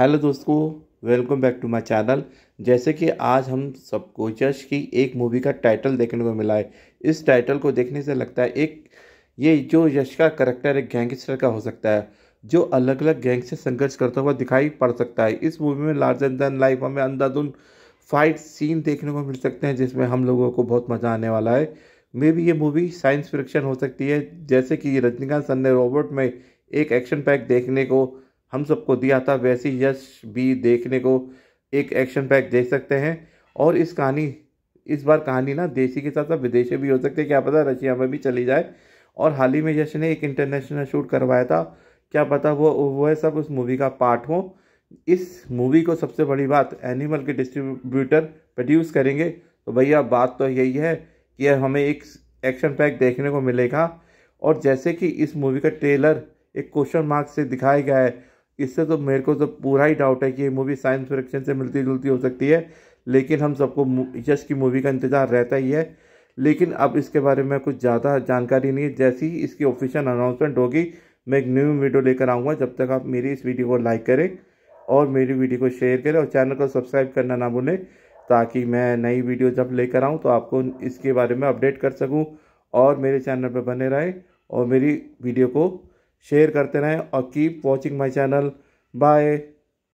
hello दोस्तों welcome back to my channel जैसे कि आज हम सबको यश की एक मूवी का टाइटल देखने को मिला है इस टाइटल को देखने से लगता है एक ये जो यश का करेक्टर एक गैंगस्टर का हो सकता है जो अलग अलग गैंग से संघर्ष करता हुआ दिखाई पड़ सकता है इस मूवी में लार्ज एंड देन लाइफ हमें अंधाधुन फाइट सीन देखने को मिल सकते हैं जिसमें हम लोगों को बहुत मज़ा आने वाला है मे बी ये मूवी साइंस फ्रिक्शन हो सकती है जैसे कि रजनीकांत सन्ने ने रोबोट में एक एक्शन पैक देखने को हम सबको दिया था वैसी यश भी देखने को एक एक्शन पैक देख सकते हैं और इस कहानी इस बार कहानी ना देसी के साथ साथ विदेशी भी हो सकते है क्या पता रशिया में भी चली जाए और हाल ही में यश ने एक इंटरनेशनल शूट करवाया था क्या पता वो वह सब उस मूवी का पार्ट हो इस मूवी को सबसे बड़ी बात एनिमल के डिस्ट्रीब्यूटर प्रोड्यूस करेंगे तो भैया बात तो यही है कि हमें एक एक्शन पैक देखने को मिलेगा और जैसे कि इस मूवी का ट्रेलर एक क्वेश्चन मार्क से दिखाया गया है इससे तो मेरे को तो पूरा ही डाउट है कि ये मूवी साइंस फ्रिक्शन से मिलती जुलती हो सकती है लेकिन हम सबको यश की मूवी का इंतज़ार रहता ही है लेकिन अब इसके बारे में कुछ ज़्यादा जानकारी नहीं है जैसे ही इसकी ऑफिशियल अनाउंसमेंट होगी मैं एक न्यू वीडियो लेकर आऊँगा जब तक आप मेरी इस वीडियो को लाइक करें और मेरी वीडियो को शेयर करें और चैनल को सब्सक्राइब करना ना भूलें ताकि मैं नई वीडियो जब लेकर आऊँ तो आपको इसके बारे में अपडेट कर सकूँ और मेरे चैनल पर बने रहें और मेरी वीडियो को शेयर करते रहें और keep watching my channel bye